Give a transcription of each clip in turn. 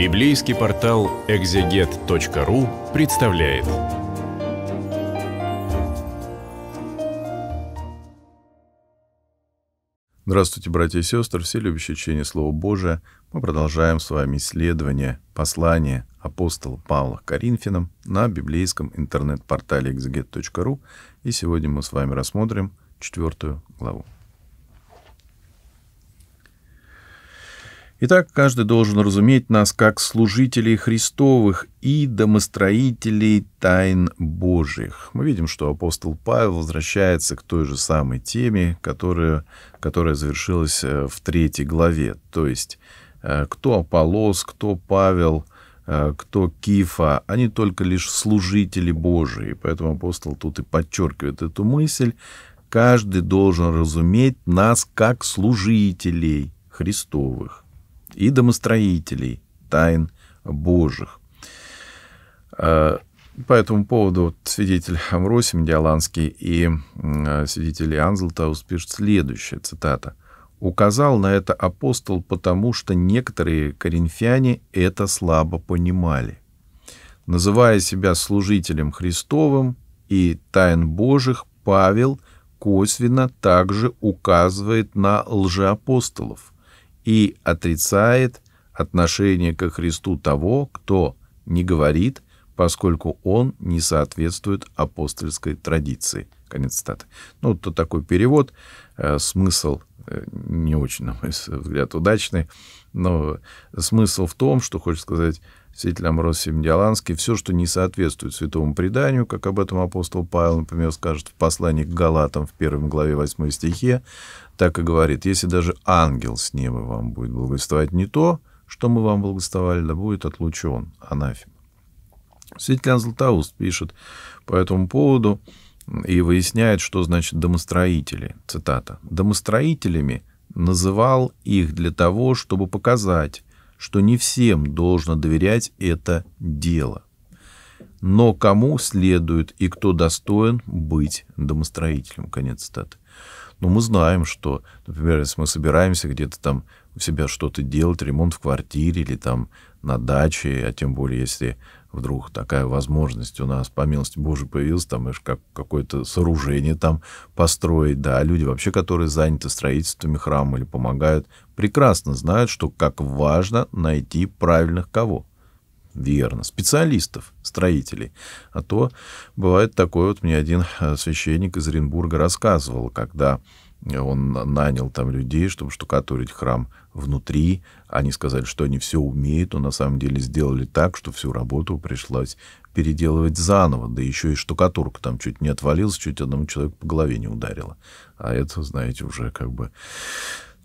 Библейский портал экзегет.ру представляет. Здравствуйте, братья и сестры, все любящие чтение Слова Божия. Мы продолжаем с вами исследование послания апостола Павла к Коринфянам на библейском интернет-портале экзегет.ру. И сегодня мы с вами рассмотрим четвертую главу. Итак, каждый должен разуметь нас как служителей Христовых и домостроителей тайн Божьих. Мы видим, что апостол Павел возвращается к той же самой теме, которая, которая завершилась э, в третьей главе. То есть, э, кто Аполлос, кто Павел, э, кто Кифа, они только лишь служители Божии. Поэтому апостол тут и подчеркивает эту мысль. Каждый должен разуметь нас как служителей Христовых и домостроителей тайн Божьих. Э, по этому поводу свидетель Амросим Диаланский и э, свидетель Анзелтаус пишет следующая цитата. «Указал на это апостол, потому что некоторые коринфяне это слабо понимали. Называя себя служителем Христовым и тайн Божьих, Павел косвенно также указывает на лжеапостолов, и отрицает отношение ко Христу того, кто не говорит, поскольку он не соответствует апостольской традиции. Конец цитаты. Ну, то такой перевод, э, смысл э, не очень, на мой взгляд, удачный, но смысл в том, что, хочет сказать святитель Амрос Семидиаланский, все, что не соответствует святому преданию, как об этом апостол Павел, например, скажет в послании к Галатам в 1 главе 8 стихе, так и говорит, если даже ангел с неба вам будет благословать не то, что мы вам благословали, да будет отлучен, анафема. Святитель Златоуст пишет по этому поводу и выясняет, что значит «домостроители», цитата, «домостроителями» называл их для того, чтобы показать, что не всем должно доверять это дело. Но кому следует и кто достоин быть домостроителем? Конец цитаты. Но ну, мы знаем, что, например, если мы собираемся где-то там у себя что-то делать, ремонт в квартире или там на даче, а тем более, если вдруг такая возможность у нас, по милости Божией, появилась, там аж как, какое-то сооружение там построить, да, люди вообще, которые заняты строительствами храма или помогают, прекрасно знают, что как важно найти правильных кого – Верно. Специалистов, строителей. А то бывает такое, вот мне один э, священник из Оренбурга рассказывал, когда он нанял там людей, чтобы штукатурить храм внутри. Они сказали, что они все умеют, но на самом деле сделали так, что всю работу пришлось переделывать заново. Да еще и штукатурка там чуть не отвалилась, чуть одному человеку по голове не ударила. А это, знаете, уже как бы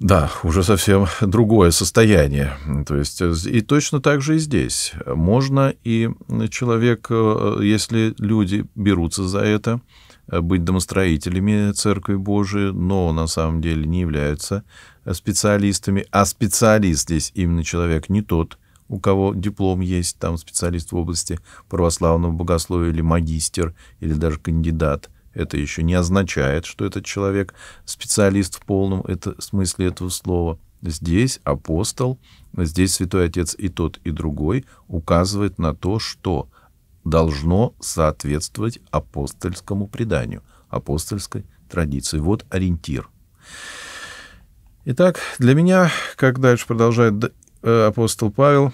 да, уже совсем другое состояние. То есть э, и точно так же и здесь. Можно и человек, э, если люди берутся за это, э, быть домостроителями Церкви Божией, но на самом деле не являются специалистами. А специалист здесь именно человек не тот, у кого диплом есть, там специалист в области православного богословия или магистр, или даже кандидат, это еще не означает, что этот человек специалист в полном это, смысле этого слова. Здесь апостол, здесь святой отец и тот, и другой указывает на то, что должно соответствовать апостольскому преданию, апостольской традиции. Вот ориентир. Итак, для меня, как дальше продолжает э, апостол Павел,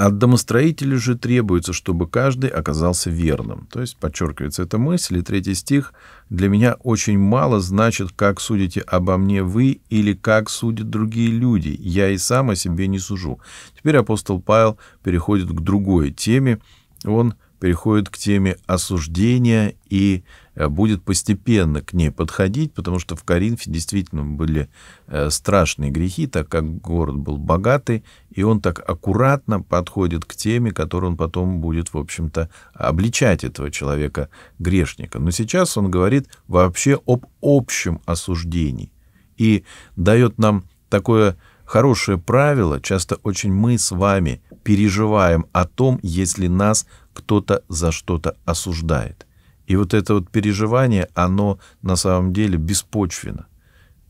от домостроителя же требуется, чтобы каждый оказался верным. То есть, подчеркивается эта мысль, и третий стих «Для меня очень мало значит, как судите обо мне вы или как судят другие люди. Я и сам о себе не сужу». Теперь апостол Павел переходит к другой теме. Он переходит к теме осуждения и э, будет постепенно к ней подходить, потому что в Коринфе действительно были э, страшные грехи, так как город был богатый, и он так аккуратно подходит к теме, которую он потом будет, в общем-то, обличать этого человека, грешника. Но сейчас он говорит вообще об общем осуждении и дает нам такое Хорошее правило, часто очень мы с вами переживаем о том, если нас кто-то за что-то осуждает. И вот это вот переживание, оно на самом деле беспочвенно.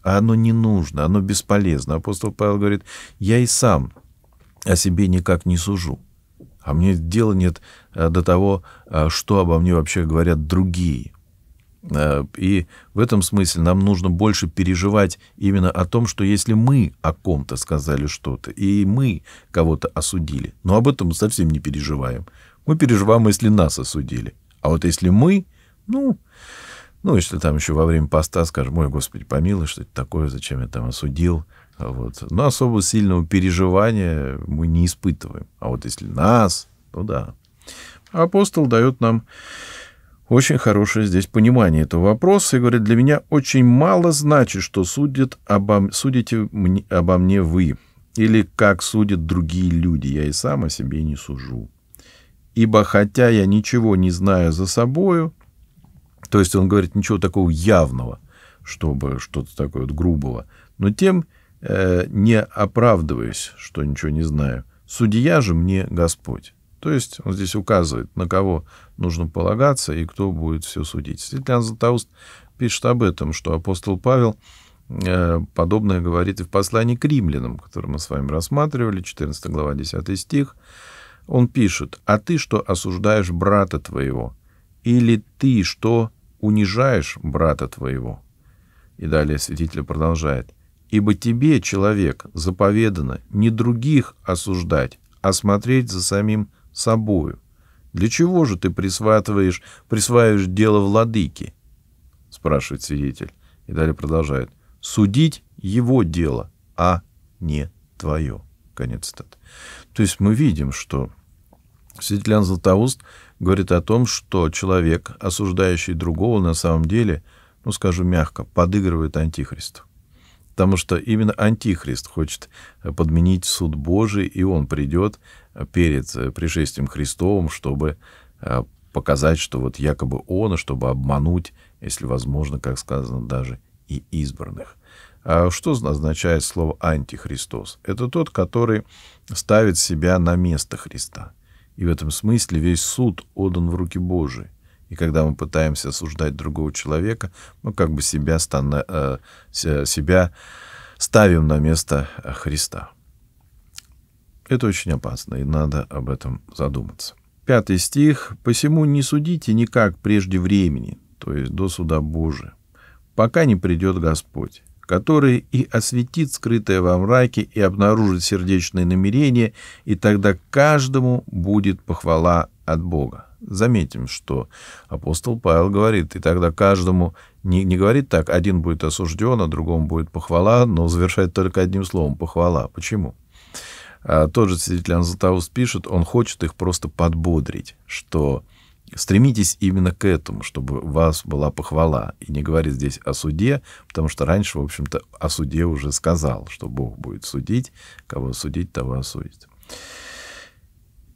Оно не нужно, оно бесполезно. Апостол Павел говорит, я и сам о себе никак не сужу. А мне дела нет э, до того, э, что обо мне вообще говорят другие. Э, и в этом смысле нам нужно больше переживать именно о том, что если мы о ком-то сказали что-то, и мы кого-то осудили, но об этом мы совсем не переживаем. Мы переживаем, если нас осудили. А вот если мы, ну, ну, если там еще во время поста скажем, ой, Господи, помилуй, что это такое, зачем я там осудил. Вот. Но особо сильного переживания мы не испытываем. А вот если нас, то да. Апостол дает нам очень хорошее здесь понимание этого вопроса и говорит, для меня очень мало значит, что судят обо, судите мне, обо мне вы или как судят другие люди, я и сам о себе не сужу. Ибо хотя я ничего не знаю за собою, то есть он говорит ничего такого явного, чтобы что-то такое вот грубого, но тем э, не оправдываясь, что ничего не знаю, судья же мне Господь. То есть он здесь указывает, на кого нужно полагаться и кто будет все судить. Святлян Златоуст пишет об этом, что апостол Павел э, подобное говорит и в послании к римлянам, которое мы с вами рассматривали, 14 глава, 10 стих. Он пишет, «А ты что осуждаешь брата твоего? Или ты что унижаешь брата твоего?» И далее святитель продолжает, «Ибо тебе, человек, заповедано не других осуждать, а смотреть за самим собою. Для чего же ты присватываешь, присваиваешь дело владыки? Спрашивает свидетель. И далее продолжает. Судить его дело, а не твое. Конец цитаты. То есть мы видим, что свидетель Иоанн Златоуст говорит о том, что человек, осуждающий другого, на самом деле, ну, скажу мягко, подыгрывает антихристу. Потому что именно антихрист хочет подменить суд Божий, и он придет перед э, пришествием Христовым, чтобы э, показать, что вот якобы он, чтобы обмануть, если возможно, как сказано, даже и избранных. А что означает слово «антихристос»? Это тот, который ставит себя на место Христа. И в этом смысле весь суд отдан в руки Божии. И когда мы пытаемся осуждать другого человека, мы как бы себя, стана, э, себя ставим на место Христа. Это очень опасно, и надо об этом задуматься. Пятый стих. «Посему не судите никак прежде времени, то есть до суда Божия, пока не придет Господь, который и осветит скрытое во мраке и обнаружит сердечные намерения, и тогда каждому будет похвала от Бога. Заметим, что апостол Павел говорит, и тогда каждому не, не говорит так, один будет осужден, а другому будет похвала, но завершает только одним словом — похвала. Почему? А, тот же Светлана Златоуст пишет, он хочет их просто подбодрить, что стремитесь именно к этому, чтобы у вас была похвала. И не говорит здесь о суде, потому что раньше, в общем-то, о суде уже сказал, что Бог будет судить, кого судить, того осудит.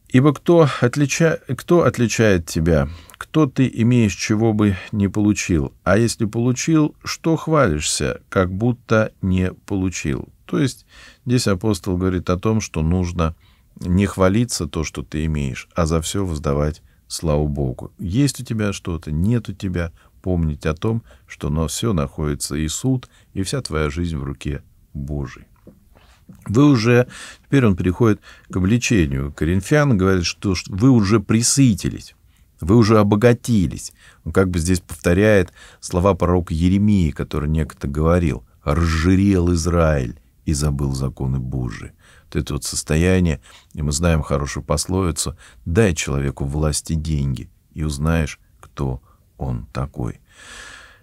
Ибо кто, отлича... кто отличает тебя кто ты имеешь, чего бы не получил, а если получил, что хвалишься, как будто не получил. То есть здесь апостол говорит о том, что нужно не хвалиться то, что ты имеешь, а за все воздавать славу Богу. Есть у тебя что-то, нет у тебя, помнить о том, что на все находится и суд, и вся твоя жизнь в руке Божией. Вы уже, теперь он переходит к обличению. Коринфян говорит, что вы уже присытились. Вы уже обогатились. Он как бы здесь повторяет слова пророка Еремии, который некто говорил. «Разжирел Израиль и забыл законы Божии». Вот это вот состояние, и мы знаем хорошую пословицу «Дай человеку власти деньги, и узнаешь, кто он такой».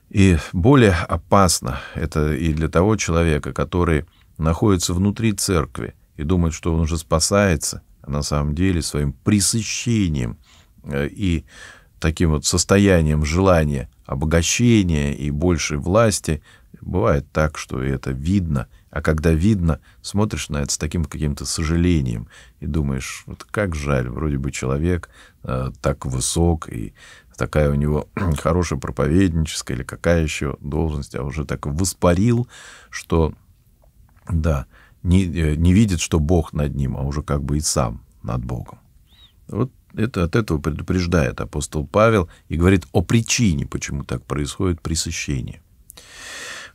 И более опасно это и для того человека, который находится внутри церкви и думает, что он уже спасается, а на самом деле своим присыщением. Э, и таким вот состоянием желания обогащения и большей власти, бывает так, что это видно. А когда видно, смотришь на это с таким каким-то сожалением и думаешь, вот как жаль, вроде бы человек э, так высок и такая у него хорошая проповедническая или какая еще должность, а уже так воспарил, что да, не, э, не видит, что Бог над ним, а уже как бы и сам над Богом. Вот это, от этого предупреждает апостол Павел и говорит о причине, почему так происходит присыщение.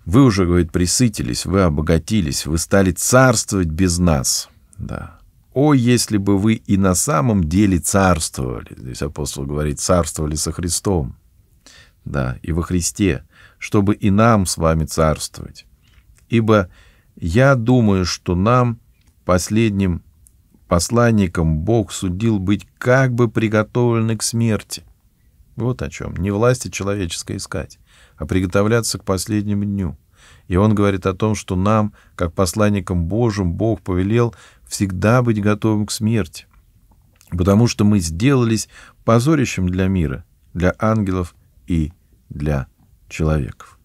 Вы уже, говорит, присытились, вы обогатились, вы стали царствовать без нас. Да. О, если бы вы и на самом деле царствовали. Здесь апостол говорит, царствовали со Христом. Да, и во Христе, чтобы и нам с вами царствовать. Ибо я думаю, что нам, последним Посланникам Бог судил быть как бы приготовлены к смерти. Вот о чем. Не власти человеческой искать, а приготовляться к последнему дню. И он говорит о том, что нам, как посланникам Божьим, Бог повелел всегда быть готовым к смерти, потому что мы сделались позорищем для мира, для ангелов и для человеков.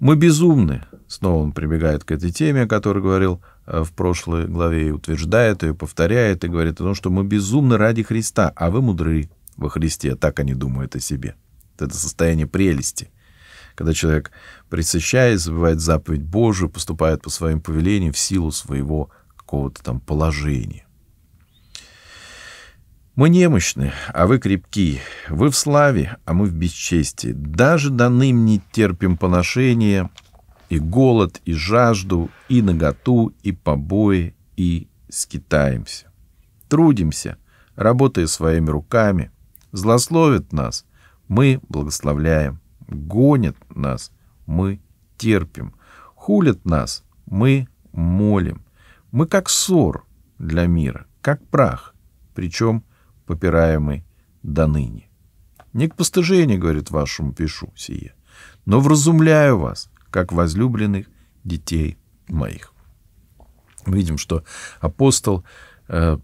Мы безумны, снова он прибегает к этой теме, о которой говорил э, в прошлой главе, и утверждает ее, повторяет, и говорит о том, что мы безумны ради Христа, а вы мудры во Христе. А так они думают о себе. Это состояние прелести. Когда человек, присыщает, забывает заповедь Божию, поступает по своим повелениям в силу своего какого-то там положения. Мы немощны, а вы крепки. Вы в славе, а мы в бесчестии. Даже даны не терпим поношения и голод, и жажду, и наготу, и побои, и скитаемся. Трудимся, работая своими руками. Злословят нас, мы благословляем. Гонят нас, мы терпим. Хулят нас, мы молим. Мы как ссор для мира, как прах, причем попираемый до ныне. Не к постыжению, говорит вашему, пишу сие, но вразумляю вас — как возлюбленных детей моих. видим, что апостол э,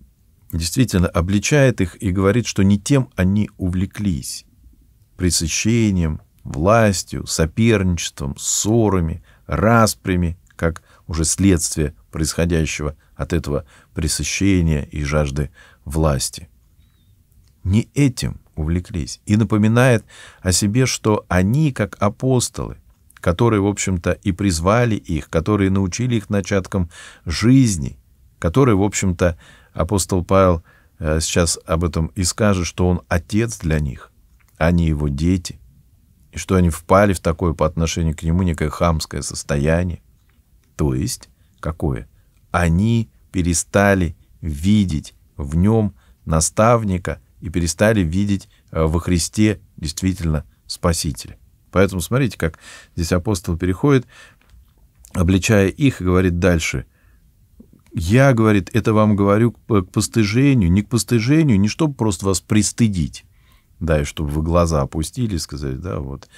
действительно обличает их и говорит, что не тем они увлеклись пресыщением, властью, соперничеством, ссорами, распрями, как уже следствие происходящего от этого пресыщения и жажды власти. Не этим увлеклись. И напоминает о себе, что они, как апостолы, которые, в общем-то, и призвали их, которые научили их начаткам жизни, которые, в общем-то, апостол Павел э, сейчас об этом и скажет, что он отец для них, а не его дети, и что они впали в такое по отношению к нему некое хамское состояние. То есть, какое? Они перестали видеть в нем наставника и перестали видеть э, во Христе действительно Спасителя. Поэтому смотрите, как здесь апостол переходит, обличая их, и говорит дальше. «Я, — говорит, — это вам говорю к постыжению, не к постыжению, не чтобы просто вас пристыдить, да, и чтобы вы глаза опустили и сказали, да, вот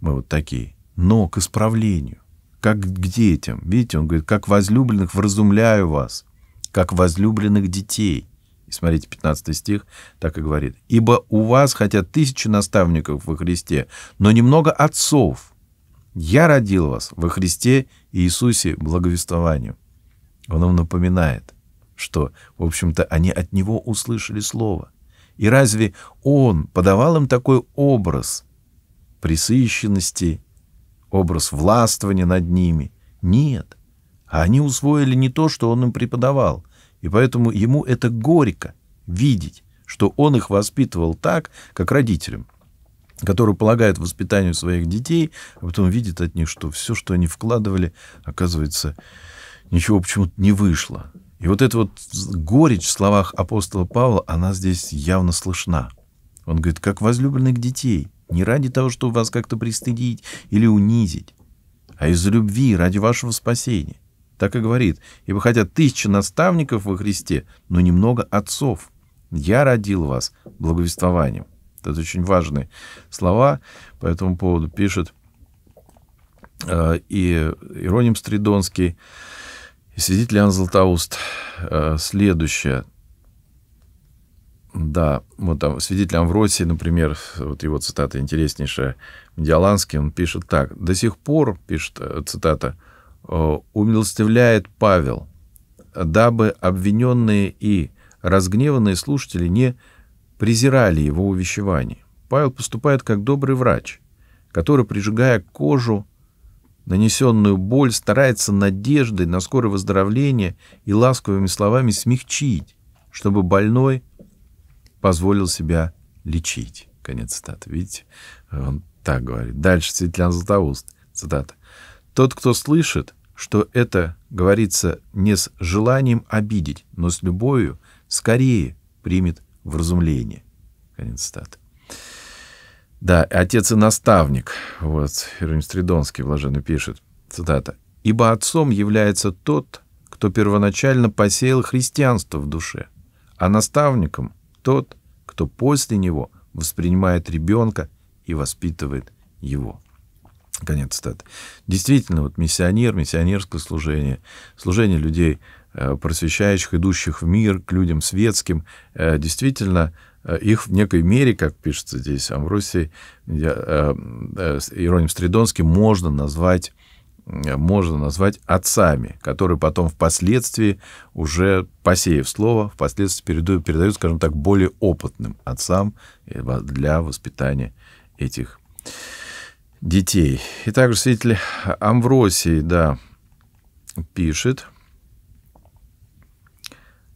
мы вот такие, но к исправлению, как к детям. Видите, он говорит, как возлюбленных вразумляю вас, как возлюбленных детей. И смотрите, 15 стих так и говорит. «Ибо у вас, хотя тысячи наставников во Христе, но немного отцов, я родил вас во Христе и Иисусе благовествованию». Он им напоминает, что, в общем-то, они от Него услышали Слово. И разве Он подавал им такой образ присыщенности, образ властвования над ними? Нет. А они усвоили не то, что Он им преподавал. И поэтому ему это горько видеть, что он их воспитывал так, как родителям, которые полагают воспитанию своих детей, а потом видят от них, что все, что они вкладывали, оказывается, ничего почему-то не вышло. И вот эта вот горечь в словах апостола Павла, она здесь явно слышна. Он говорит, как возлюбленных детей, не ради того, чтобы вас как-то пристыдить или унизить, а из любви, ради вашего спасения так и говорит, ибо хотя тысяча наставников во Христе, но немного отцов. Я родил вас благовествованием. Это очень важные слова по этому поводу пишет э, и Ироним Стридонский, и свидетель Иоанн Златоуст. Э, следующее. Да, вот там свидетель Амвросий, например, вот его цитата интереснейшая, Медиаланский, он пишет так. «До сих пор, — пишет э, цитата, — Э, умилостивляет Павел, дабы обвиненные и разгневанные слушатели не презирали его увещевание. Павел поступает как добрый врач, который, прижигая кожу, нанесенную боль, старается надеждой на скорое выздоровление и ласковыми словами смягчить, чтобы больной позволил себя лечить. Конец цитаты. Видите, он так говорит. Дальше Светлана Златоуст. Цитата. Тот, кто слышит, что это говорится не с желанием обидеть, но с любовью, скорее примет в разумление. Конец цитаты. Да, отец и наставник, вот Ироним Стридонский блаженно пишет, цитата, «Ибо отцом является тот, кто первоначально посеял христианство в душе, а наставником тот, кто после него воспринимает ребенка и воспитывает его». Конец цитаты. Действительно, вот миссионер, миссионерское служение, служение людей, э, просвещающих, идущих в мир, к людям светским, э, действительно, э, их в некой мере, как пишется здесь Амвросий, Ироним Стридонский, можно назвать можно назвать отцами, которые потом впоследствии, уже посеяв слово, впоследствии передают, передают скажем так, более опытным отцам для воспитания этих детей. И также свидетель Амвросий, да, пишет,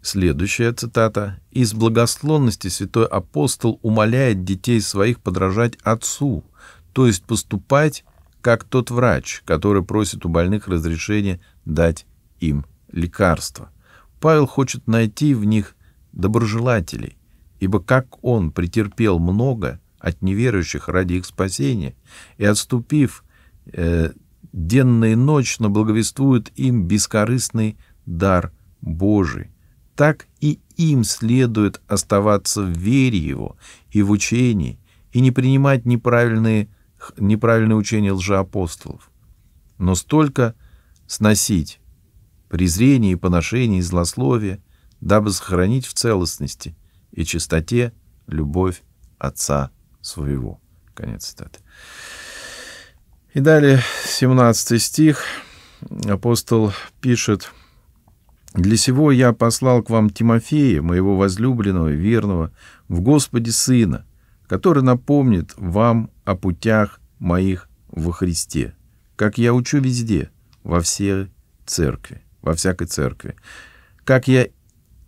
Следующая цитата. «Из благословности святой апостол умоляет детей своих подражать отцу, то есть поступать, как тот врач, который просит у больных разрешения дать им лекарство. Павел хочет найти в них доброжелателей, ибо как он претерпел много, от неверующих ради их спасения, и, отступив, э, денно и ночно благовествует им бескорыстный дар Божий. Так и им следует оставаться в вере Его и в учении, и не принимать неправильные, неправильные учения лжеапостолов, но столько сносить презрение и поношение и злословие, дабы сохранить в целостности и чистоте любовь Отца своего. Конец цитаты. И далее 17 стих. Апостол пишет, «Для сего я послал к вам Тимофея, моего возлюбленного и верного, в Господе Сына, который напомнит вам о путях моих во Христе, как я учу везде, во всей церкви, во всякой церкви. Как я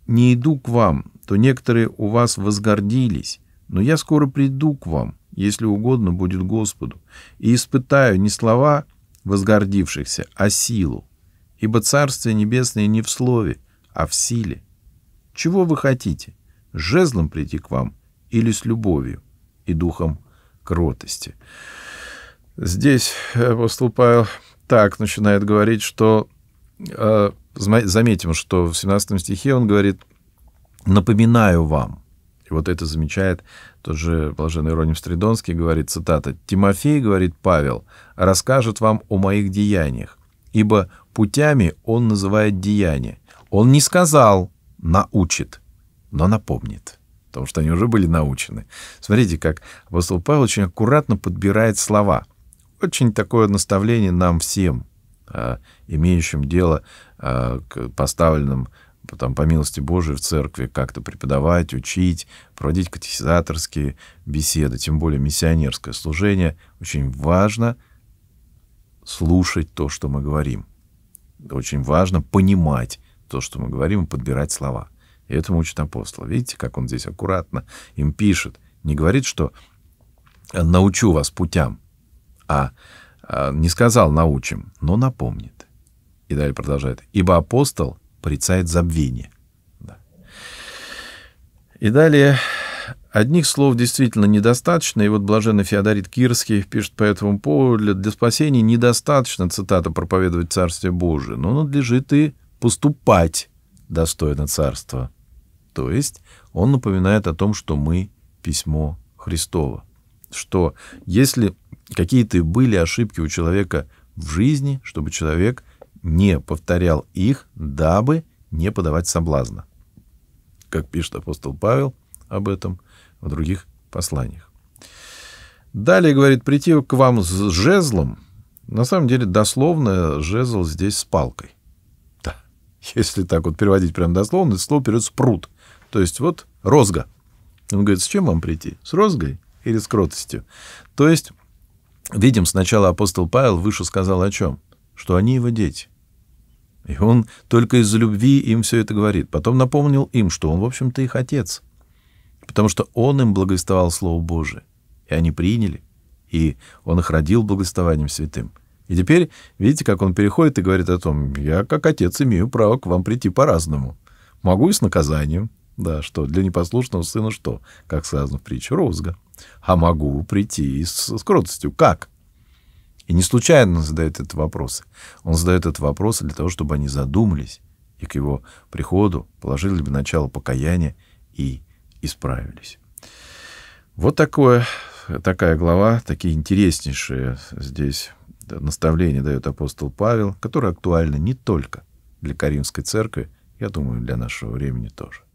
не иду к вам, то некоторые у вас возгордились, но я скоро приду к вам, если угодно будет Господу, и испытаю не слова возгордившихся, а силу. Ибо Царствие Небесное не в слове, а в силе. Чего вы хотите? жезлом прийти к вам или с любовью и духом кротости? Здесь э, апостол Павел так начинает говорить, что э, заметим, что в 17 стихе он говорит, напоминаю вам, и вот это замечает тот же блаженный Ироним Стридонский, говорит, цитата, «Тимофей, — говорит Павел, — расскажет вам о моих деяниях, ибо путями он называет деяния. Он не сказал «научит», но напомнит» потому что они уже были научены. Смотрите, как апостол Павел очень аккуратно подбирает слова. Очень такое наставление нам всем, а, имеющим дело а, к поставленным там, по милости Божией, в церкви как-то преподавать, учить, проводить катехизаторские беседы, тем более миссионерское служение. Очень важно слушать то, что мы говорим. Очень важно понимать то, что мы говорим, и подбирать слова. И этому учит апостол. Видите, как он здесь аккуратно им пишет. Не говорит, что научу вас путям, а, а не сказал научим, но напомнит. И далее продолжает. Ибо апостол — порицает забвение. Да. И далее Одних слов действительно недостаточно, и вот блаженный Феодорит Кирский пишет по этому поводу, для спасения недостаточно, цитата, проповедовать Царствие Божие, но надлежит и поступать достойно Царства. То есть он напоминает о том, что мы письмо Христово, что если какие-то были ошибки у человека в жизни, чтобы человек – не повторял их, дабы не подавать соблазна. Как пишет апостол Павел об этом в других посланиях. Далее, говорит, прийти к вам с жезлом. На самом деле, дословно, жезл здесь с палкой. Да. Если так вот переводить прям дословно, это слово берется пруд. То есть вот розга. Он говорит, с чем вам прийти? С розгой или с кротостью? То есть, видим, сначала апостол Павел выше сказал о чем? что они его дети. И он только из-за любви им все это говорит. Потом напомнил им, что он, в общем-то, их отец, потому что он им благоставал Слово Божие, и они приняли, и он их родил благоставанием святым. И теперь, видите, как он переходит и говорит о том, я как отец имею право к вам прийти по-разному. Могу и с наказанием, да, что для непослушного сына что, как сказано в притче Розга. А могу прийти и с, с кротостью. Как? — и не случайно задает этот вопрос. Он задает этот вопрос для того, чтобы они задумались и к его приходу положили бы начало покаяния и исправились. Вот такое, такая глава, такие интереснейшие здесь наставления дает апостол Павел, которые актуальны не только для Каримской церкви, я думаю, для нашего времени тоже.